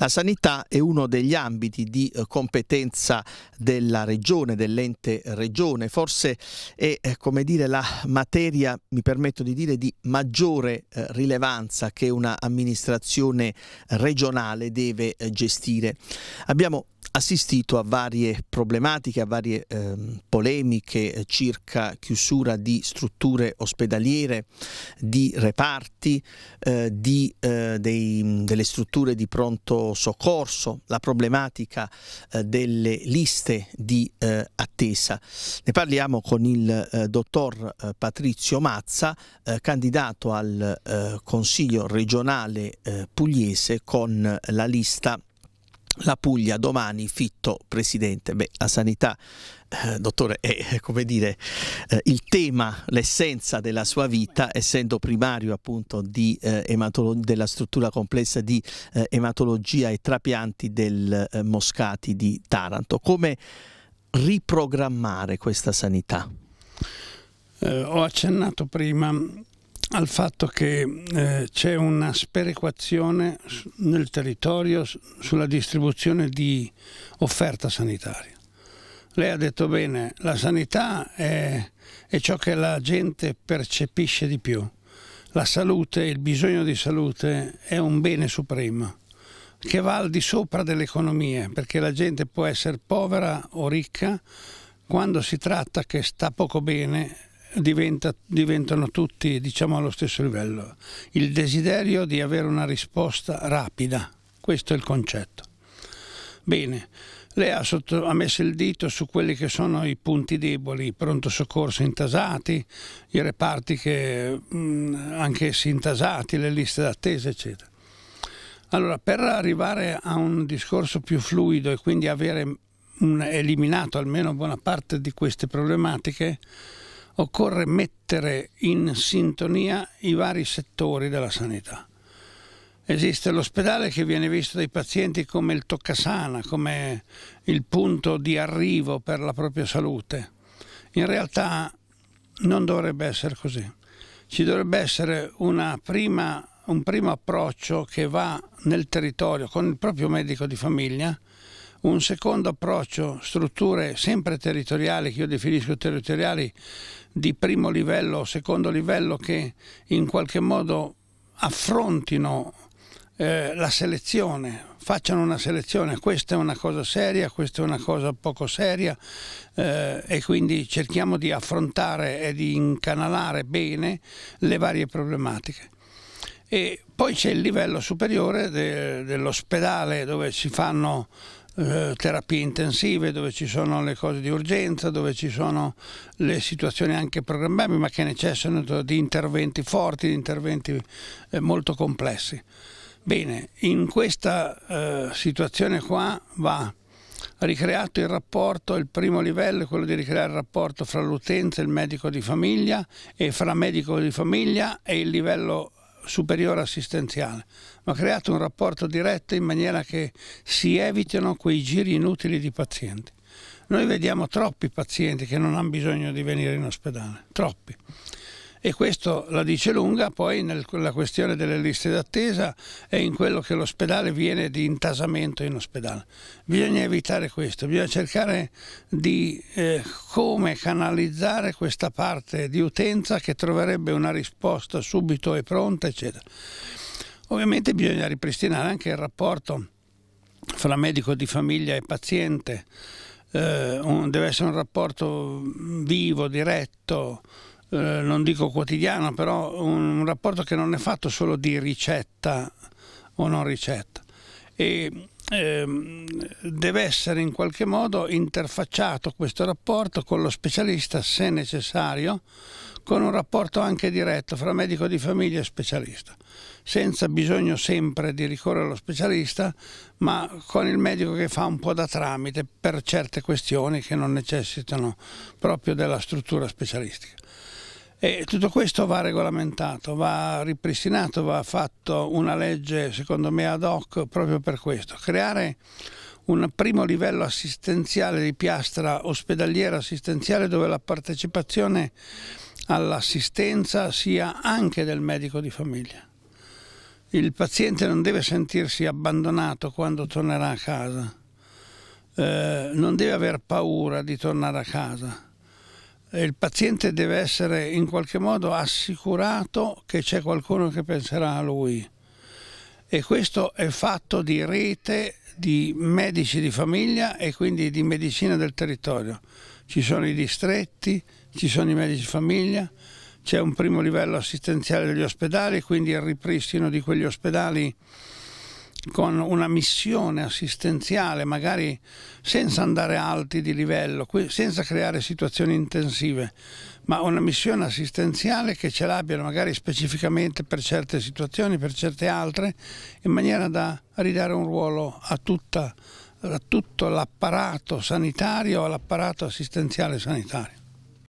La sanità è uno degli ambiti di eh, competenza della regione, dell'ente regione, forse è eh, come dire la materia, mi permetto di dire, di maggiore eh, rilevanza che una amministrazione regionale deve gestire. Abbiamo assistito a varie problematiche, a varie ehm, eh, polemiche circa chiusura di strutture ospedaliere, di reparti, eh, di, eh, dei, delle strutture di pronto soccorso, la problematica eh, delle liste di eh, attesa. Ne parliamo con il eh, dottor Patrizio Mazza, candidato al Consiglio regionale pugliese con la lista la Puglia domani, Fitto presidente. Beh, la sanità, eh, dottore, è eh, come dire eh, il tema, l'essenza della sua vita, essendo primario appunto di, eh, della struttura complessa di eh, ematologia e trapianti del eh, Moscati di Taranto. Come riprogrammare questa sanità? ho accennato prima al fatto che eh, c'è una sperequazione nel territorio sulla distribuzione di offerta sanitaria. Lei ha detto bene, la sanità è, è ciò che la gente percepisce di più. La salute, il bisogno di salute è un bene supremo che va al di sopra delle economie, perché la gente può essere povera o ricca, quando si tratta che sta poco bene diventa, diventano tutti diciamo, allo stesso livello. Il desiderio di avere una risposta rapida, questo è il concetto. Bene, lei ha, sotto, ha, messo il dito su quelli che sono i punti deboli, i pronto soccorso intasati, i reparti che, mh, mm, essi intasati, le liste d'attesa, eccetera. Allora, per arrivare a un discorso più fluido e quindi avere un, eliminato almeno buona parte di queste problematiche, occorre mettere in sintonia i vari settori della sanità. Esiste l'ospedale che viene visto dai pazienti come il toccasana, come il punto di arrivo per la propria salute. In realtà non dovrebbe essere così. Ci dovrebbe essere prima, un primo approccio che va nel territorio con il proprio medico di famiglia un secondo approccio, strutture sempre territoriali, che io definisco territoriali di primo livello o secondo livello, che in qualche modo affrontino eh, la selezione, facciano una selezione, questa è una cosa seria, questa è una cosa poco seria eh, e quindi cerchiamo di affrontare e di incanalare bene le varie problematiche. E poi c'è il livello superiore de, dell'ospedale dove si fanno eh, terapie intensive, dove ci sono le cose di urgenza, dove ci sono le situazioni anche programmabili, ma che necessitano di interventi forti, di interventi eh, molto complessi. Bene, in questa eh, situazione qua va ricreato il rapporto, il primo livello è quello di ricreare il rapporto fra l'utenza e il medico di famiglia e fra medico di famiglia e il livello superiore assistenziale, ma create un rapporto diretto in maniera che si evitino quei giri inutili di pazienti. Noi vediamo troppi pazienti che non hanno bisogno di venire in ospedale, troppi e questo la dice lunga poi nella questione delle liste d'attesa e in quello che l'ospedale viene di intasamento in ospedale. Bisogna evitare questo, bisogna cercare di eh, come canalizzare questa parte di utenza che troverebbe una risposta subito e pronta, eccetera. Ovviamente bisogna ripristinare anche il rapporto fra medico di famiglia e paziente, eh, un, deve essere un rapporto vivo, diretto, eh, non dico quotidiano, però un, un, rapporto che non è fatto solo di ricetta o non ricetta. E, eh, deve essere in qualche modo interfacciato questo rapporto con lo specialista, se necessario, con un rapporto anche diretto fra medico di famiglia e specialista, senza bisogno sempre di ricorrere allo specialista, ma con il medico che fa un po' da tramite per certe questioni che non necessitano proprio della struttura specialistica. E tutto questo va regolamentato, va ripristinato, va fatto una legge secondo me ad hoc proprio per questo, creare un primo livello assistenziale di piastra ospedaliera assistenziale dove la partecipazione all'assistenza sia anche del medico di famiglia. Il paziente non deve sentirsi abbandonato quando tornerà a casa, eh, non deve aver paura di tornare a casa il paziente deve essere in qualche modo assicurato che c'è qualcuno che penserà a lui e questo è fatto di rete di medici di famiglia e quindi di medicina del territorio. Ci sono i distretti, ci sono i medici di famiglia, c'è un primo livello assistenziale degli ospedali, quindi il ripristino di quegli ospedali con una missione assistenziale, magari senza andare alti di livello, senza creare situazioni intensive, ma una missione assistenziale che ce l'abbiano magari specificamente per certe situazioni, per certe altre, in maniera da ridare un ruolo a, tutta, a tutto l'apparato sanitario, all'apparato assistenziale sanitario.